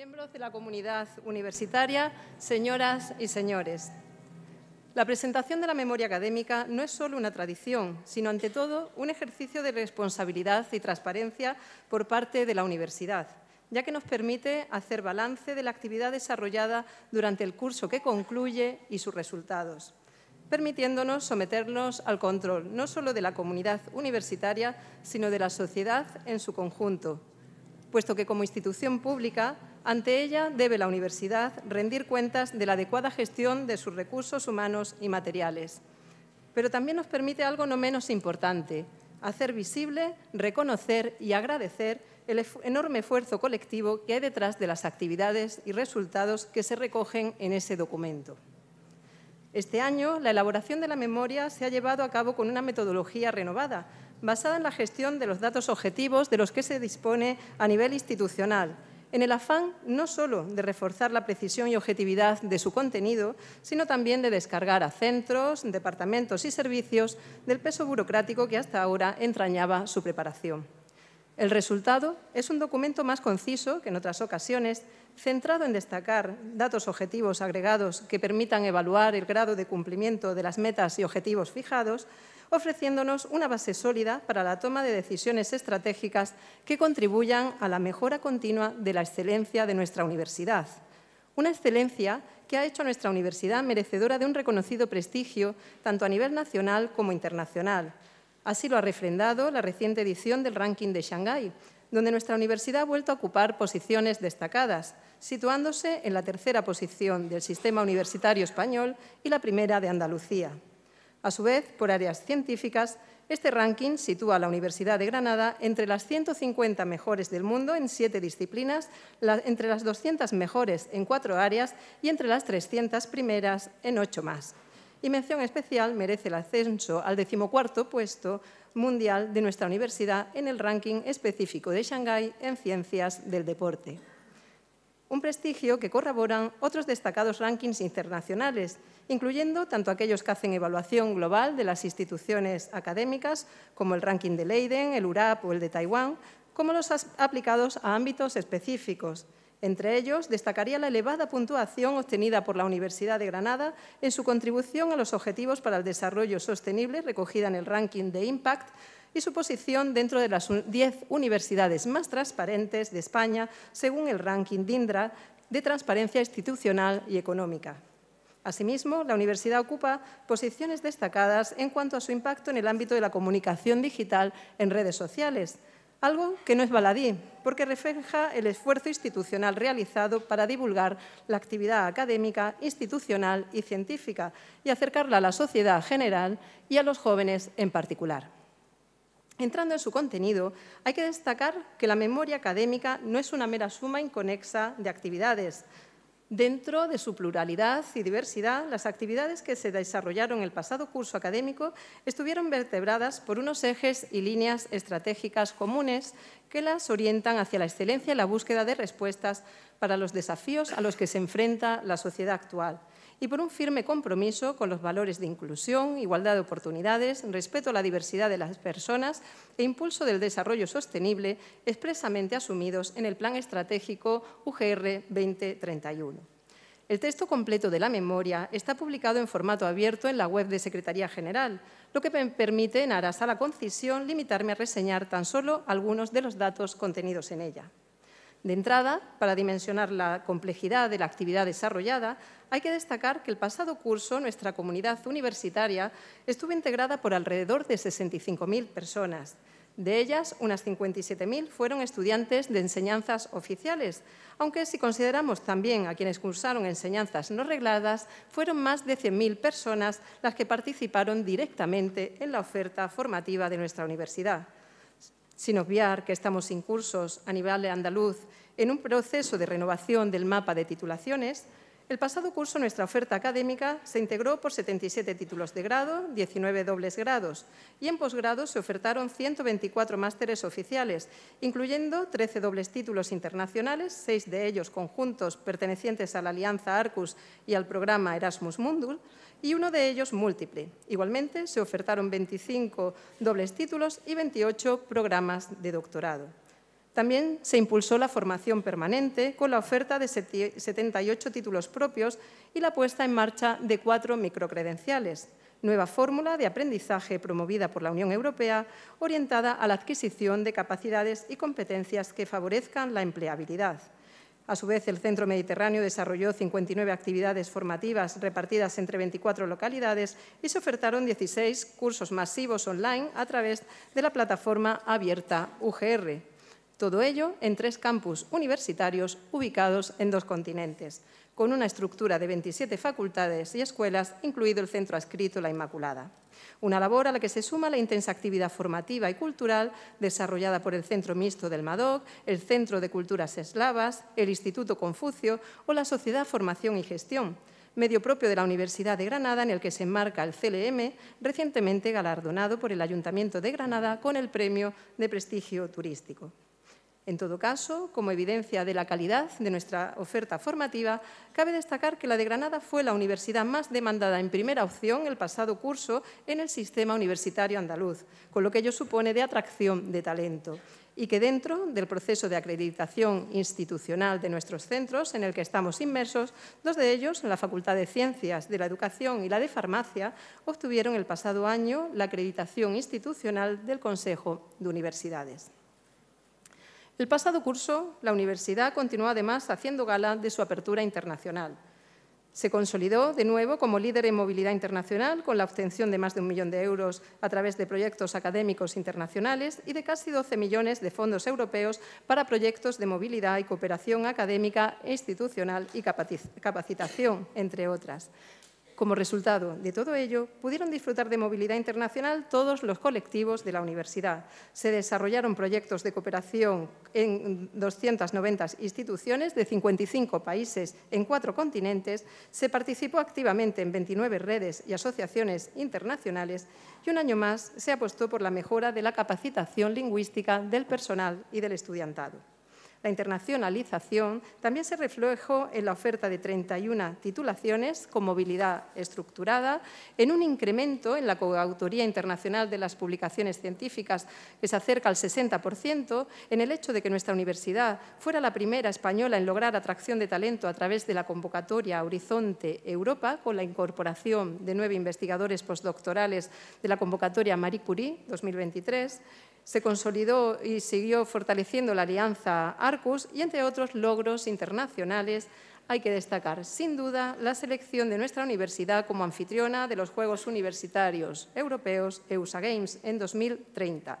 Miembros de la comunidad universitaria, señoras y señores, la presentación de la memoria académica no es solo una tradición, sino ante todo un ejercicio de responsabilidad y transparencia por parte de la universidad, ya que nos permite hacer balance de la actividad desarrollada durante el curso que concluye y sus resultados permitiéndonos someternos al control no solo de la comunidad universitaria, sino de la sociedad en su conjunto, puesto que como institución pública ante ella debe la universidad rendir cuentas de la adecuada gestión de sus recursos humanos y materiales. Pero también nos permite algo no menos importante, hacer visible, reconocer y agradecer el enorme esfuerzo colectivo que hay detrás de las actividades y resultados que se recogen en ese documento. Este año, la elaboración de la memoria se ha llevado a cabo con una metodología renovada, basada en la gestión de los datos objetivos de los que se dispone a nivel institucional, en el afán no solo de reforzar la precisión y objetividad de su contenido, sino también de descargar a centros, departamentos y servicios del peso burocrático que hasta ahora entrañaba su preparación. El resultado es un documento más conciso que en otras ocasiones, centrado en destacar datos objetivos agregados que permitan evaluar el grado de cumplimiento de las metas y objetivos fijados, ofreciéndonos una base sólida para la toma de decisiones estratégicas que contribuyan a la mejora continua de la excelencia de nuestra universidad. Una excelencia que ha hecho a nuestra universidad merecedora de un reconocido prestigio tanto a nivel nacional como internacional. Así lo ha refrendado la reciente edición del ranking de Shanghái, donde nuestra universidad ha vuelto a ocupar posiciones destacadas, situándose en la tercera posición del sistema universitario español y la primera de Andalucía. A su vez, por áreas científicas, este ranking sitúa a la Universidad de Granada entre las 150 mejores del mundo en siete disciplinas, entre las 200 mejores en cuatro áreas y entre las 300 primeras en ocho más. Y mención especial merece el ascenso al decimocuarto puesto mundial de nuestra universidad en el ranking específico de Shanghái en ciencias del deporte un prestigio que corroboran otros destacados rankings internacionales, incluyendo tanto aquellos que hacen evaluación global de las instituciones académicas, como el ranking de Leiden, el URAP o el de Taiwán, como los aplicados a ámbitos específicos. Entre ellos, destacaría la elevada puntuación obtenida por la Universidad de Granada en su contribución a los Objetivos para el Desarrollo Sostenible recogida en el ranking de Impact y su posición dentro de las 10 universidades más transparentes de España, según el ranking DINDRA de transparencia institucional y económica. Asimismo, la universidad ocupa posiciones destacadas en cuanto a su impacto en el ámbito de la comunicación digital en redes sociales, algo que no es baladí, porque refleja el esfuerzo institucional realizado para divulgar la actividad académica, institucional y científica y acercarla a la sociedad general y a los jóvenes en particular. Entrando en su contenido, hay que destacar que la memoria académica no es una mera suma inconexa de actividades. Dentro de su pluralidad y diversidad, las actividades que se desarrollaron el pasado curso académico estuvieron vertebradas por unos ejes y líneas estratégicas comunes que las orientan hacia la excelencia y la búsqueda de respuestas para los desafíos a los que se enfrenta la sociedad actual y por un firme compromiso con los valores de inclusión, igualdad de oportunidades, respeto a la diversidad de las personas e impulso del desarrollo sostenible expresamente asumidos en el Plan Estratégico UGR 2031. El texto completo de la memoria está publicado en formato abierto en la web de Secretaría General, lo que me permite, en aras a la concisión, limitarme a reseñar tan solo algunos de los datos contenidos en ella. De entrada, para dimensionar la complejidad de la actividad desarrollada, hay que destacar que el pasado curso nuestra comunidad universitaria estuvo integrada por alrededor de 65.000 personas, de ellas, unas 57.000 fueron estudiantes de enseñanzas oficiales, aunque si consideramos también a quienes cursaron enseñanzas no regladas, fueron más de 100.000 personas las que participaron directamente en la oferta formativa de nuestra universidad. Sin obviar que estamos sin cursos a nivel andaluz en un proceso de renovación del mapa de titulaciones, el pasado curso nuestra oferta académica se integró por 77 títulos de grado, 19 dobles grados y en posgrado se ofertaron 124 másteres oficiales, incluyendo 13 dobles títulos internacionales, seis de ellos conjuntos pertenecientes a la Alianza Arcus y al programa Erasmus Mundus, y uno de ellos múltiple. Igualmente se ofertaron 25 dobles títulos y 28 programas de doctorado. También se impulsó la formación permanente con la oferta de 78 títulos propios y la puesta en marcha de cuatro microcredenciales, nueva fórmula de aprendizaje promovida por la Unión Europea orientada a la adquisición de capacidades y competencias que favorezcan la empleabilidad. A su vez, el Centro Mediterráneo desarrolló 59 actividades formativas repartidas entre 24 localidades y se ofertaron 16 cursos masivos online a través de la plataforma abierta UGR. Todo ello en tres campus universitarios ubicados en dos continentes, con una estructura de 27 facultades y escuelas, incluido el centro adscrito La Inmaculada. Una labor a la que se suma la intensa actividad formativa y cultural desarrollada por el Centro Mixto del MADOC, el Centro de Culturas Eslavas, el Instituto Confucio o la Sociedad Formación y Gestión, medio propio de la Universidad de Granada en el que se enmarca el CLM, recientemente galardonado por el Ayuntamiento de Granada con el Premio de Prestigio Turístico. En todo caso, como evidencia de la calidad de nuestra oferta formativa, cabe destacar que la de Granada fue la universidad más demandada en primera opción el pasado curso en el sistema universitario andaluz, con lo que ello supone de atracción de talento y que dentro del proceso de acreditación institucional de nuestros centros en el que estamos inmersos, dos de ellos, la Facultad de Ciencias de la Educación y la de Farmacia, obtuvieron el pasado año la acreditación institucional del Consejo de Universidades. El pasado curso, la universidad continuó además haciendo gala de su apertura internacional. Se consolidó de nuevo como líder en movilidad internacional con la obtención de más de un millón de euros a través de proyectos académicos internacionales y de casi 12 millones de fondos europeos para proyectos de movilidad y cooperación académica, e institucional y capacitación, entre otras. Como resultado de todo ello, pudieron disfrutar de movilidad internacional todos los colectivos de la universidad. Se desarrollaron proyectos de cooperación en 290 instituciones de 55 países en cuatro continentes, se participó activamente en 29 redes y asociaciones internacionales y un año más se apostó por la mejora de la capacitación lingüística del personal y del estudiantado. La internacionalización también se reflejó en la oferta de 31 titulaciones con movilidad estructurada, en un incremento en la coautoría internacional de las publicaciones científicas que se acerca al 60%, en el hecho de que nuestra universidad fuera la primera española en lograr atracción de talento a través de la convocatoria Horizonte Europa, con la incorporación de nueve investigadores postdoctorales de la convocatoria Marie Curie 2023, se consolidó y siguió fortaleciendo la alianza Arcus y, entre otros logros internacionales, hay que destacar, sin duda, la selección de nuestra universidad como anfitriona de los Juegos Universitarios Europeos EUSA Games en 2030,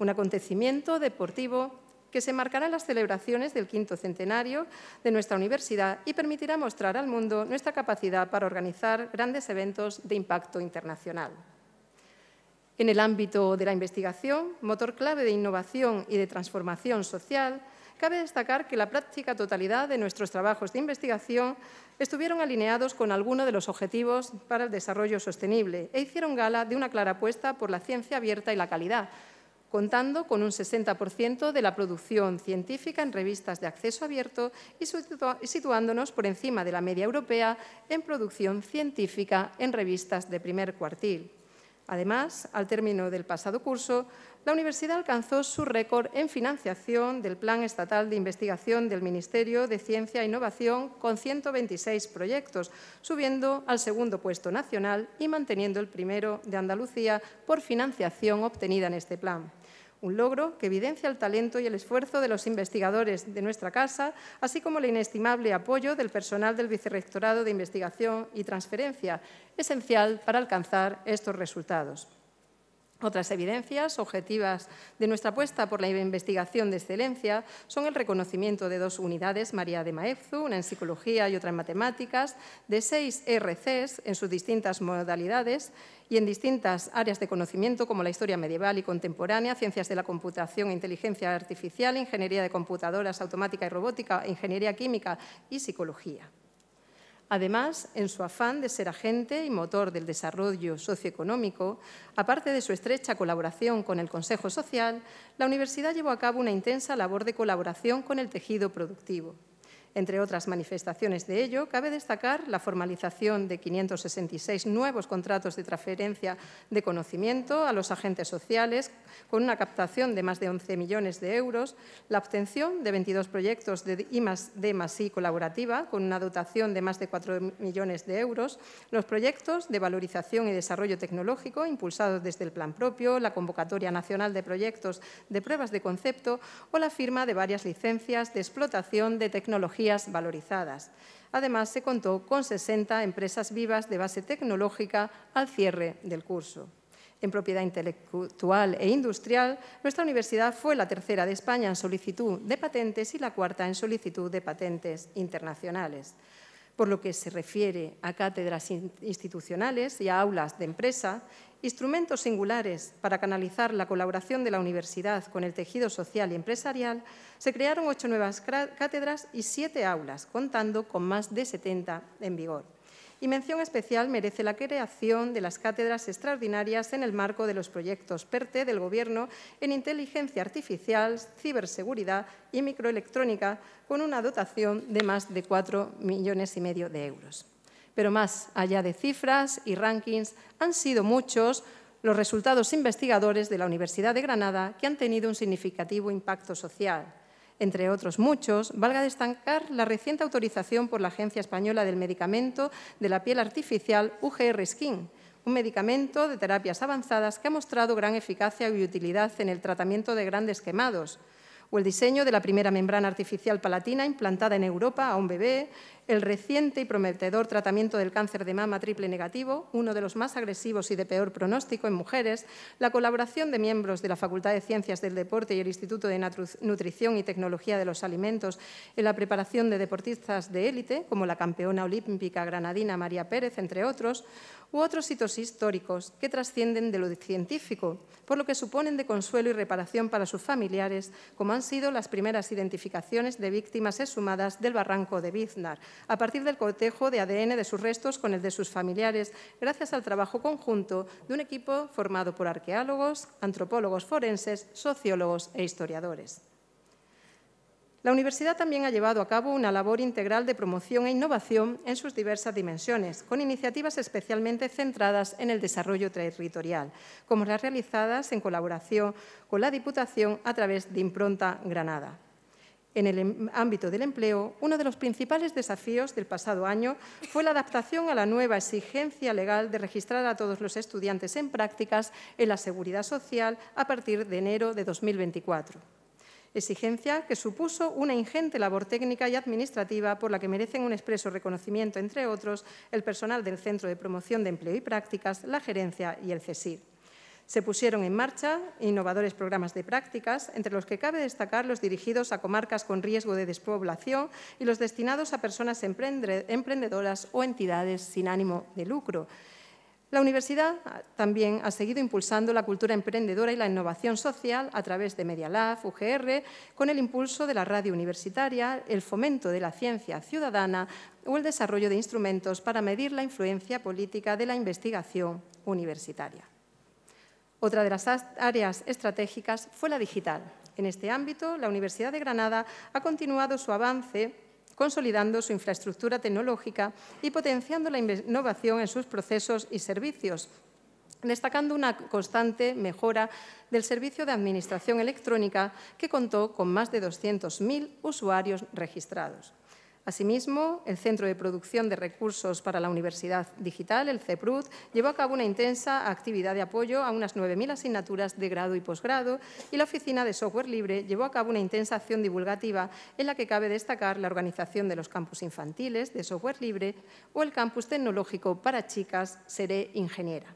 un acontecimiento deportivo que se marcará en las celebraciones del quinto centenario de nuestra universidad y permitirá mostrar al mundo nuestra capacidad para organizar grandes eventos de impacto internacional en el ámbito de la investigación, motor clave de innovación y de transformación social, cabe destacar que la práctica totalidad de nuestros trabajos de investigación estuvieron alineados con alguno de los objetivos para el desarrollo sostenible e hicieron gala de una clara apuesta por la ciencia abierta y la calidad, contando con un 60% de la producción científica en revistas de acceso abierto y situándonos por encima de la media europea en producción científica en revistas de primer cuartil. Además, al término del pasado curso, la universidad alcanzó su récord en financiación del Plan Estatal de Investigación del Ministerio de Ciencia e Innovación con 126 proyectos, subiendo al segundo puesto nacional y manteniendo el primero de Andalucía por financiación obtenida en este plan un logro que evidencia el talento y el esfuerzo de los investigadores de nuestra casa, así como el inestimable apoyo del personal del Vicerrectorado de Investigación y Transferencia, esencial para alcanzar estos resultados. Otras evidencias objetivas de nuestra apuesta por la investigación de excelencia son el reconocimiento de dos unidades, María de Maeztu, una en psicología y otra en matemáticas, de seis RCs en sus distintas modalidades y en distintas áreas de conocimiento como la historia medieval y contemporánea, ciencias de la computación, e inteligencia artificial, ingeniería de computadoras, automática y robótica, ingeniería química y psicología. Además, en su afán de ser agente y motor del desarrollo socioeconómico, aparte de su estrecha colaboración con el Consejo Social, la universidad llevó a cabo una intensa labor de colaboración con el tejido productivo. Entre otras manifestaciones de ello, cabe destacar la formalización de 566 nuevos contratos de transferencia de conocimiento a los agentes sociales, con una captación de más de 11 millones de euros, la obtención de 22 proyectos de I D I colaborativa, con una dotación de más de 4 millones de euros, los proyectos de valorización y desarrollo tecnológico impulsados desde el plan propio, la convocatoria nacional de proyectos de pruebas de concepto o la firma de varias licencias de explotación de tecnología valorizadas. Además, se contó con 60 empresas vivas de base tecnológica al cierre del curso. En propiedad intelectual e industrial, nuestra universidad fue la tercera de España en solicitud de patentes y la cuarta en solicitud de patentes internacionales. Por lo que se refiere a cátedras institucionales y a aulas de empresa, instrumentos singulares para canalizar la colaboración de la universidad con el tejido social y empresarial, se crearon ocho nuevas cátedras y siete aulas, contando con más de 70 en vigor. Y mención especial merece la creación de las cátedras extraordinarias en el marco de los proyectos PERTE del Gobierno en inteligencia artificial, ciberseguridad y microelectrónica, con una dotación de más de cuatro millones y medio de euros. Pero más allá de cifras y rankings, han sido muchos los resultados investigadores de la Universidad de Granada que han tenido un significativo impacto social. Entre otros muchos, valga destacar la reciente autorización por la Agencia Española del Medicamento de la Piel Artificial UGR Skin, un medicamento de terapias avanzadas que ha mostrado gran eficacia y utilidad en el tratamiento de grandes quemados, o el diseño de la primera membrana artificial palatina implantada en Europa a un bebé, el reciente y prometedor tratamiento del cáncer de mama triple negativo, uno de los más agresivos y de peor pronóstico en mujeres, la colaboración de miembros de la Facultad de Ciencias del Deporte y el Instituto de Nutrición y Tecnología de los Alimentos en la preparación de deportistas de élite, como la campeona olímpica granadina María Pérez, entre otros, u otros hitos históricos que trascienden de lo científico, por lo que suponen de consuelo y reparación para sus familiares, como han sido las primeras identificaciones de víctimas exhumadas del barranco de Biznar, a partir del cotejo de ADN de sus restos con el de sus familiares, gracias al trabajo conjunto de un equipo formado por arqueólogos, antropólogos forenses, sociólogos e historiadores. La universidad también ha llevado a cabo una labor integral de promoción e innovación en sus diversas dimensiones, con iniciativas especialmente centradas en el desarrollo territorial, como las realizadas en colaboración con la Diputación a través de Impronta Granada. En el em, ámbito del empleo, uno de los principales desafíos del pasado año fue la adaptación a la nueva exigencia legal de registrar a todos los estudiantes en prácticas en la Seguridad Social a partir de enero de 2024 exigencia que supuso una ingente labor técnica y administrativa por la que merecen un expreso reconocimiento, entre otros, el personal del Centro de Promoción de Empleo y Prácticas, la Gerencia y el CESIR. Se pusieron en marcha innovadores programas de prácticas, entre los que cabe destacar los dirigidos a comarcas con riesgo de despoblación y los destinados a personas emprendedoras o entidades sin ánimo de lucro. La universidad también ha seguido impulsando la cultura emprendedora y la innovación social a través de Media UGR, con el impulso de la radio universitaria, el fomento de la ciencia ciudadana o el desarrollo de instrumentos para medir la influencia política de la investigación universitaria. Otra de las áreas estratégicas fue la digital. En este ámbito, la Universidad de Granada ha continuado su avance consolidando su infraestructura tecnológica y potenciando la innovación en sus procesos y servicios, destacando una constante mejora del servicio de administración electrónica que contó con más de 200.000 usuarios registrados. Asimismo, el Centro de Producción de Recursos para la Universidad Digital, el CEPRUD, llevó a cabo una intensa actividad de apoyo a unas 9.000 asignaturas de grado y posgrado y la Oficina de Software Libre llevó a cabo una intensa acción divulgativa en la que cabe destacar la organización de los campus infantiles de software libre o el campus tecnológico para chicas Seré Ingeniera.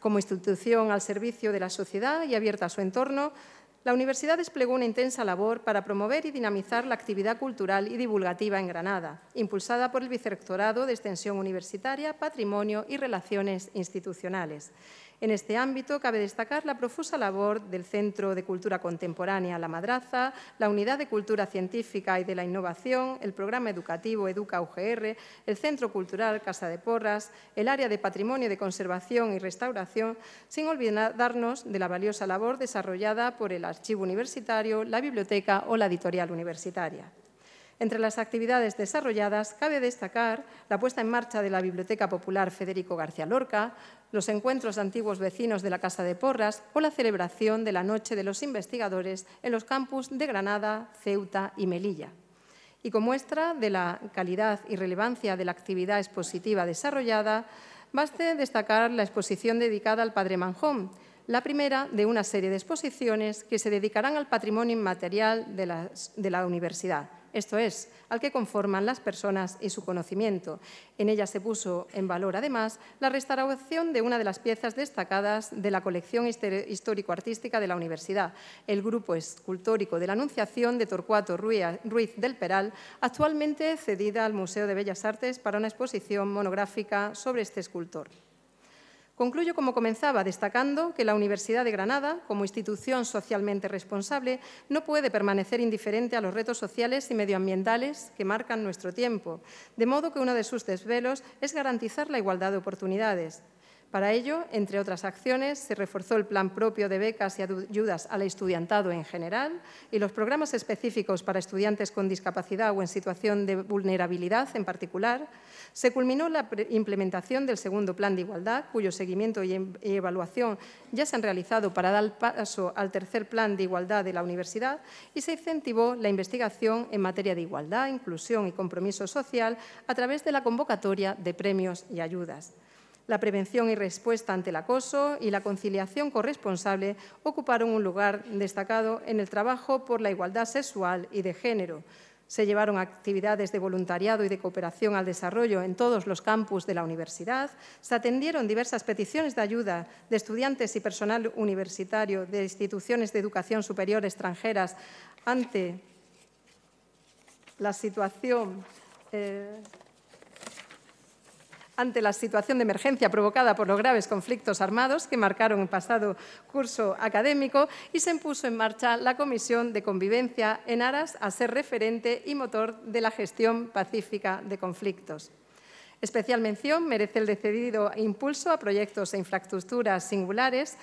Como institución al servicio de la sociedad y abierta a su entorno, la universidad desplegó una intensa labor para promover y dinamizar la actividad cultural y divulgativa en Granada, impulsada por el Vicerrectorado de Extensión Universitaria, Patrimonio y Relaciones Institucionales. En este ámbito cabe destacar la profusa labor del Centro de Cultura Contemporánea La Madraza, la Unidad de Cultura Científica y de la Innovación, el programa educativo Educa UGR, el Centro Cultural Casa de Porras, el área de Patrimonio de Conservación y Restauración, sin olvidarnos de la valiosa labor desarrollada por el Archivo Universitario, la Biblioteca o la Editorial Universitaria. Entre las actividades desarrolladas cabe destacar la puesta en marcha de la Biblioteca Popular Federico García Lorca, los encuentros de antiguos vecinos de la Casa de Porras o la celebración de la Noche de los Investigadores en los campus de Granada, Ceuta y Melilla. Y como muestra de la calidad y relevancia de la actividad expositiva desarrollada, baste destacar la exposición dedicada al Padre Manjón, la primera de una serie de exposiciones que se dedicarán al patrimonio inmaterial de, la universidad, esto es, al que conforman las personas y su conocimiento. En ella se puso en valor, además, la restauración de una de las piezas destacadas de la colección histórico-artística de la universidad, el grupo escultórico de la Anunciación de Torcuato Ruiz del Peral, actualmente cedida al Museo de Bellas Artes para una exposición monográfica sobre este escultor. Concluyo como comenzaba, destacando que la Universidad de Granada, como institución socialmente responsable, no puede permanecer indiferente a los retos sociales y medioambientales que marcan nuestro tiempo, de modo que uno de sus desvelos es garantizar la igualdad de oportunidades, para ello, entre otras acciones, se reforzó el plan propio de becas y ayudas al estudiantado en general y los programas específicos para estudiantes con discapacidad o en situación de vulnerabilidad en particular. Se culminó la implementación del segundo plan de igualdad, cuyo seguimiento em-, y evaluación ya se han realizado para dar paso al tercer plan de igualdad de la universidad y se incentivó la investigación en materia de igualdad, inclusión y compromiso social a través de la convocatoria de premios y ayudas la prevención y respuesta ante el acoso y la conciliación corresponsable ocuparon un lugar destacado en el trabajo por la igualdad sexual y de género. Se llevaron actividades de voluntariado y de cooperación al desarrollo en todos los campus de la universidad, se atendieron diversas peticiones de ayuda de estudiantes y personal universitario de instituciones de educación superior extranjeras ante la situación eh, ante la situación de emergencia provocada por los graves conflictos armados que marcaron el pasado curso académico y se puso en marcha la Comisión de Convivencia en aras a ser referente y motor de la gestión pacífica de conflictos. Especial mención merece el decidido impulso a proyectos e infraestructuras singulares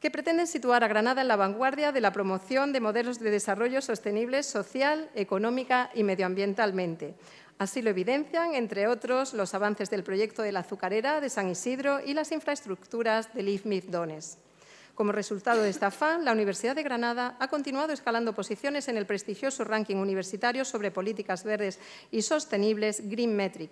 que pretenden situar a Granada en la vanguardia de la promoción de modelos de desarrollo sostenible social, económica y medioambientalmente, Así lo evidencian, entre otros, los avances del proyecto de la azucarera de San Isidro y las infraestructuras del IFMIF Dones. Como resultado de esta afán, la Universidad de Granada ha continuado escalando posiciones en el prestigioso ranking universitario sobre políticas verdes y sostenibles Green Metric,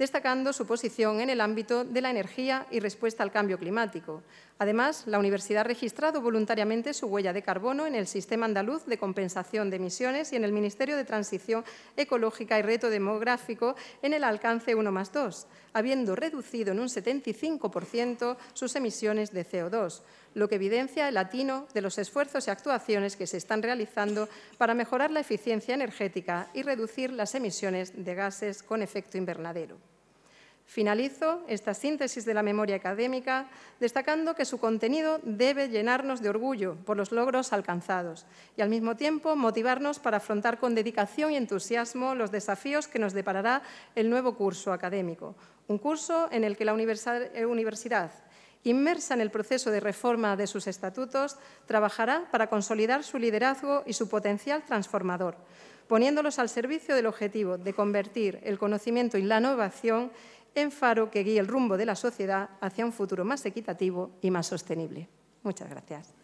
destacando su posición en el ámbito de la energía y respuesta al cambio climático. Además, la universidad ha registrado voluntariamente su huella de carbono en el Sistema Andaluz de Compensación de Emisiones y en el Ministerio de Transición Ecológica y Reto Demográfico en el alcance 1 más 2, habiendo reducido en un 75% sus emisiones de CO2, lo que evidencia el atino de los esfuerzos y actuaciones que se están realizando para mejorar la eficiencia energética y reducir las emisiones de gases con efecto invernadero. Finalizo esta síntesis de la memoria académica destacando que su contenido debe llenarnos de orgullo por los logros alcanzados y al mismo tiempo motivarnos para afrontar con dedicación y entusiasmo los desafíos que nos deparará el nuevo curso académico, un curso en el que la eh, universidad inmersa en el proceso de reforma de sus estatutos, trabajará para consolidar su liderazgo y su potencial transformador, poniéndolos al servicio del objetivo de convertir el conocimiento y la innovación en faro que guíe el rumbo de la sociedad hacia un futuro más equitativo y más sostenible. Muchas gracias.